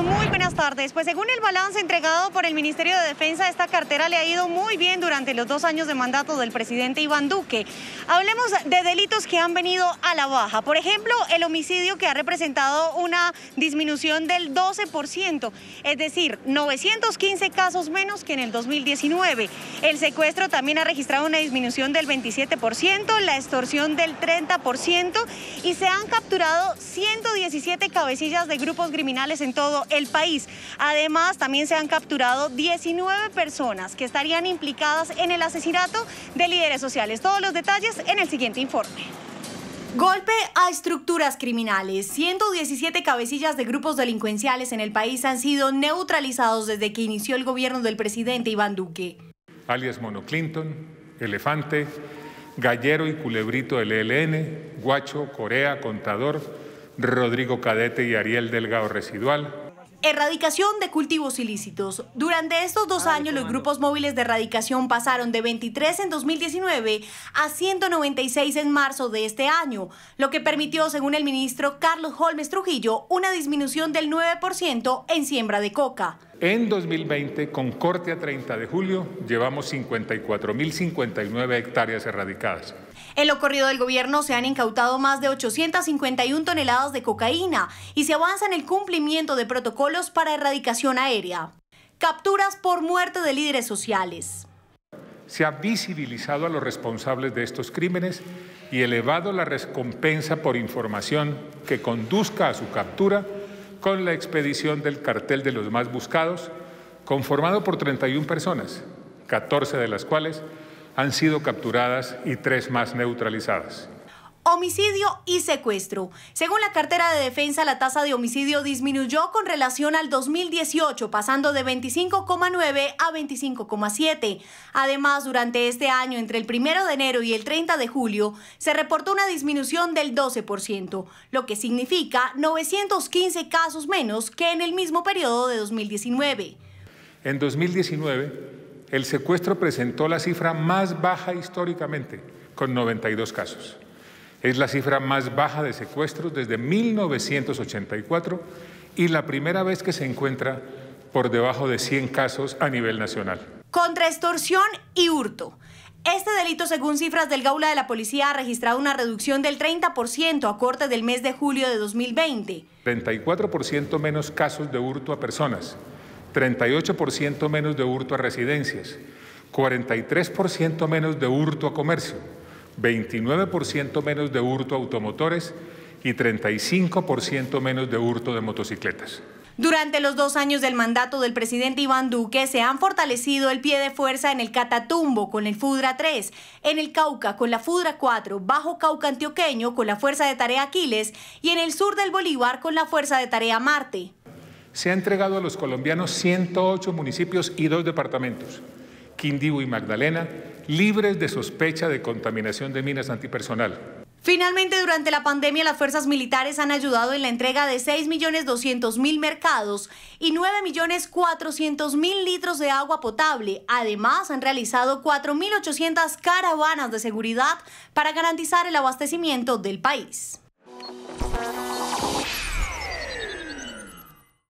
muy buenas tardes. Pues según el balance entregado por el Ministerio de Defensa, esta cartera le ha ido muy bien durante los dos años de mandato del presidente Iván Duque. Hablemos de delitos que han venido a la baja. Por ejemplo, el homicidio que ha representado una disminución del 12%, es decir, 915 casos menos que en el 2019. El secuestro también ha registrado una disminución del 27%, la extorsión del 30% y se han capturado 117 cabecillas de grupos criminales en todo el país. Además, también se han capturado 19 personas que estarían implicadas en el asesinato de líderes sociales. Todos los detalles en el siguiente informe. Golpe a estructuras criminales. 117 cabecillas de grupos delincuenciales en el país han sido neutralizados desde que inició el gobierno del presidente Iván Duque. Alias Mono Clinton, Elefante, Gallero y Culebrito del ELN, Guacho, Corea, Contador, Rodrigo Cadete y Ariel Delgado Residual, Erradicación de cultivos ilícitos. Durante estos dos años, los grupos móviles de erradicación pasaron de 23 en 2019 a 196 en marzo de este año, lo que permitió, según el ministro Carlos Holmes Trujillo, una disminución del 9% en siembra de coca. En 2020, con corte a 30 de julio, llevamos 54.059 hectáreas erradicadas. En lo corrido del gobierno se han incautado más de 851 toneladas de cocaína y se avanza en el cumplimiento de protocolos para erradicación aérea. Capturas por muerte de líderes sociales. Se ha visibilizado a los responsables de estos crímenes y elevado la recompensa por información que conduzca a su captura con la expedición del cartel de los más buscados, conformado por 31 personas, 14 de las cuales han sido capturadas y tres más neutralizadas. Homicidio y secuestro. Según la cartera de defensa, la tasa de homicidio disminuyó con relación al 2018, pasando de 25,9 a 25,7. Además, durante este año, entre el 1 de enero y el 30 de julio, se reportó una disminución del 12%, lo que significa 915 casos menos que en el mismo periodo de 2019. En 2019, el secuestro presentó la cifra más baja históricamente, con 92 casos. Es la cifra más baja de secuestros desde 1984 y la primera vez que se encuentra por debajo de 100 casos a nivel nacional. Contra extorsión y hurto. Este delito, según cifras del Gaula de la Policía, ha registrado una reducción del 30% a cortes del mes de julio de 2020. 34% menos casos de hurto a personas, 38% menos de hurto a residencias, 43% menos de hurto a comercio, 29% menos de hurto automotores y 35% menos de hurto de motocicletas. Durante los dos años del mandato del presidente Iván Duque se han fortalecido el pie de fuerza en el Catatumbo con el FUDRA 3, en el Cauca con la FUDRA 4, Bajo Cauca Antioqueño con la Fuerza de Tarea Aquiles y en el sur del Bolívar con la Fuerza de Tarea Marte. Se ha entregado a los colombianos 108 municipios y dos departamentos. Quindío y Magdalena, libres de sospecha de contaminación de minas antipersonal. Finalmente, durante la pandemia, las fuerzas militares han ayudado en la entrega de 6.200.000 mercados y 9.400.000 litros de agua potable. Además, han realizado 4.800 caravanas de seguridad para garantizar el abastecimiento del país.